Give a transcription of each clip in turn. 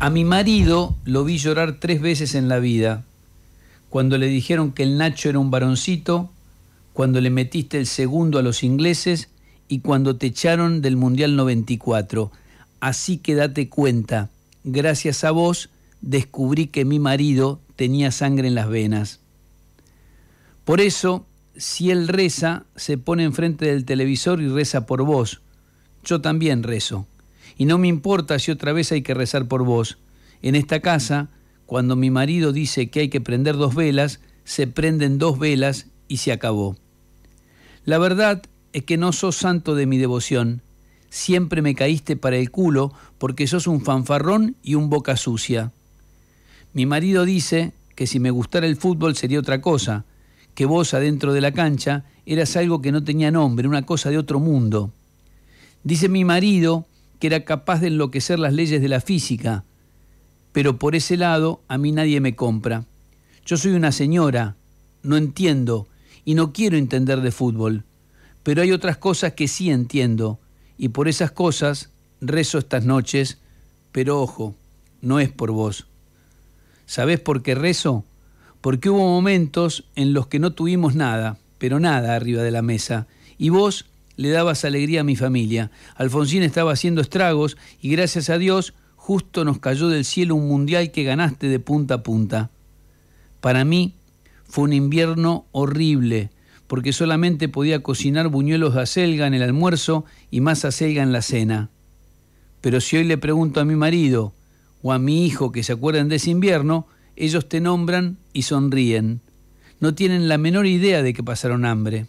A mi marido lo vi llorar tres veces en la vida, cuando le dijeron que el Nacho era un varoncito, cuando le metiste el segundo a los ingleses y cuando te echaron del Mundial 94. Así que date cuenta, gracias a vos descubrí que mi marido tenía sangre en las venas. Por eso, si él reza, se pone enfrente del televisor y reza por vos. Yo también rezo. Y no me importa si otra vez hay que rezar por vos. En esta casa, cuando mi marido dice que hay que prender dos velas, se prenden dos velas y se acabó. La verdad es que no sos santo de mi devoción. Siempre me caíste para el culo porque sos un fanfarrón y un boca sucia. Mi marido dice que si me gustara el fútbol sería otra cosa, que vos adentro de la cancha eras algo que no tenía nombre, una cosa de otro mundo. Dice mi marido era capaz de enloquecer las leyes de la física, pero por ese lado a mí nadie me compra. Yo soy una señora, no entiendo y no quiero entender de fútbol, pero hay otras cosas que sí entiendo y por esas cosas rezo estas noches, pero ojo, no es por vos. ¿Sabés por qué rezo? Porque hubo momentos en los que no tuvimos nada, pero nada arriba de la mesa, y vos le dabas alegría a mi familia. Alfonsín estaba haciendo estragos y gracias a Dios justo nos cayó del cielo un mundial que ganaste de punta a punta. Para mí fue un invierno horrible, porque solamente podía cocinar buñuelos de acelga en el almuerzo y más acelga en la cena. Pero si hoy le pregunto a mi marido o a mi hijo que se acuerden de ese invierno, ellos te nombran y sonríen. No tienen la menor idea de que pasaron hambre.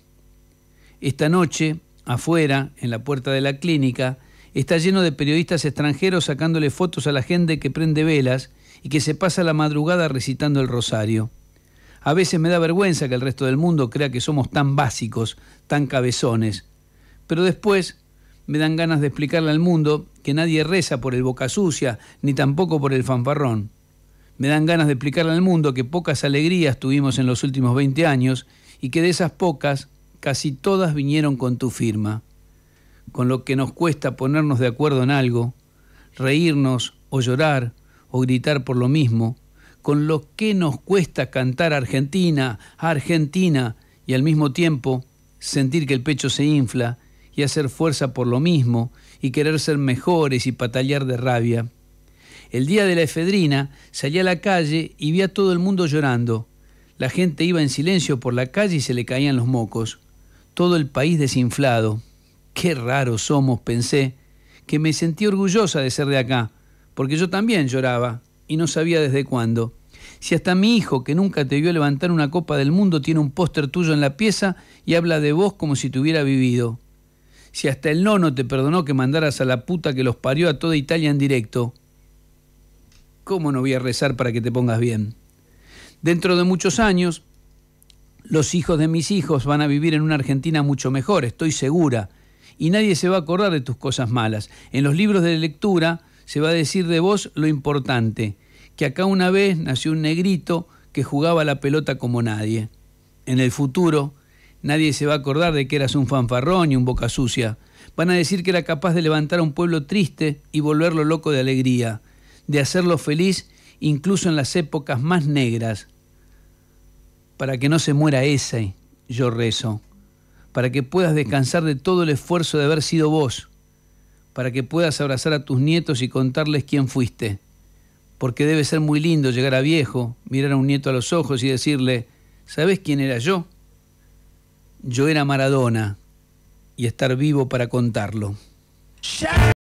Esta noche afuera, en la puerta de la clínica, está lleno de periodistas extranjeros sacándole fotos a la gente que prende velas y que se pasa la madrugada recitando el rosario. A veces me da vergüenza que el resto del mundo crea que somos tan básicos, tan cabezones. Pero después me dan ganas de explicarle al mundo que nadie reza por el boca sucia, ni tampoco por el fanfarrón. Me dan ganas de explicarle al mundo que pocas alegrías tuvimos en los últimos 20 años y que de esas pocas casi todas vinieron con tu firma, con lo que nos cuesta ponernos de acuerdo en algo, reírnos o llorar o gritar por lo mismo, con lo que nos cuesta cantar Argentina, Argentina y al mismo tiempo sentir que el pecho se infla y hacer fuerza por lo mismo y querer ser mejores y patallar de rabia. El día de la efedrina salí a la calle y vi a todo el mundo llorando. La gente iba en silencio por la calle y se le caían los mocos todo el país desinflado. Qué raros somos, pensé, que me sentí orgullosa de ser de acá, porque yo también lloraba y no sabía desde cuándo. Si hasta mi hijo, que nunca te vio levantar una copa del mundo, tiene un póster tuyo en la pieza y habla de vos como si te hubiera vivido. Si hasta el nono te perdonó que mandaras a la puta que los parió a toda Italia en directo. ¿Cómo no voy a rezar para que te pongas bien? Dentro de muchos años, los hijos de mis hijos van a vivir en una Argentina mucho mejor, estoy segura. Y nadie se va a acordar de tus cosas malas. En los libros de lectura se va a decir de vos lo importante, que acá una vez nació un negrito que jugaba la pelota como nadie. En el futuro, nadie se va a acordar de que eras un fanfarrón y un boca sucia. Van a decir que era capaz de levantar a un pueblo triste y volverlo loco de alegría, de hacerlo feliz incluso en las épocas más negras para que no se muera ese, yo rezo, para que puedas descansar de todo el esfuerzo de haber sido vos, para que puedas abrazar a tus nietos y contarles quién fuiste, porque debe ser muy lindo llegar a viejo, mirar a un nieto a los ojos y decirle, ¿sabes quién era yo? Yo era Maradona y estar vivo para contarlo.